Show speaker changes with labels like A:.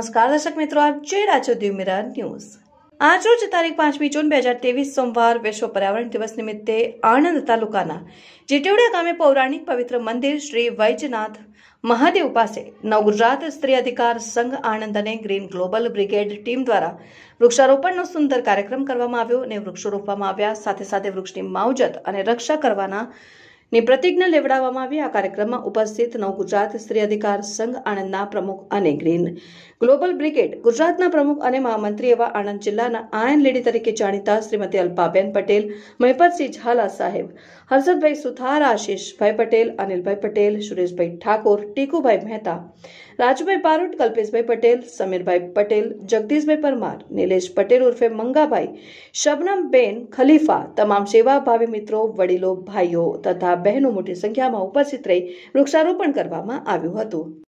A: નમસ્કાર દર્શક મિત્રો આપ જોઈ રહ્યા છો દ્યુમિરા ન્યૂઝ આજરોજ તારીખ પાંચમી જૂન બે હજાર ત્રેવીસ સોમવાર વિશ્વ પર્યાવરણ દિવસ નિમિત્તે આણંદ તાલુકાના જીટેવડા ગામે પૌરાણિક પવિત્ર મંદિર શ્રી વૈજનાથ મહાદેવ પાસે નવગુજરાત સ્ત્રી અધિકાર સંઘ આણંદ અને ગ્રીન ગ્લોબલ બ્રિગેડ ટીમ દ્વારા વૃક્ષારોપણનો સુંદર કાર્યક્રમ કરવામાં આવ્યો અને વૃક્ષો રોપવામાં આવ્યા સાથે સાથે વૃક્ષની માવજત અને રક્ષા કરવાના ની પ્રતિજ્ઞા લેવડાવવામાં આવી આ કાર્યક્રમમાં ઉપસ્થિત નવ ગુજરાત સ્ત્રી અધિકાર સંઘ આણંદના પ્રમુખ અને ગ્રીન ગ્લોબલ બ્રિગેડ ગુજરાતના પ્રમુખ અને મહામંત્રી એવા આણંદ જિલ્લાના આયન લેડી તરીકે જાણીતા શ્રીમતી અલ્પાબેન પટેલ મહિપતસિંહ ઝાલા સાહેબ હર્ષદભાઈ સુથાર આશીષભાઈ પટેલ અનિલભાઈ પટેલ સુરેશભાઈ ઠાકોર ટીકુભાઈ મહેતા રાજુભાઈ બારોટ કલ્પેશભાઈ પટેલ સમીરભાઈ પટેલ જગદીશભાઈ પરમાર નિલેશ પટેલ ઉર્ફે મંગાભાઈ શબનમ બેન ખલીફા તમામ સેવાભાવી મિત્રો વડીલો ભાઈઓ તથા બહેનો મોટી સંખ્યામાં ઉપસ્થિત રહી વૃક્ષારોપણ કરવામાં આવ્યું હતું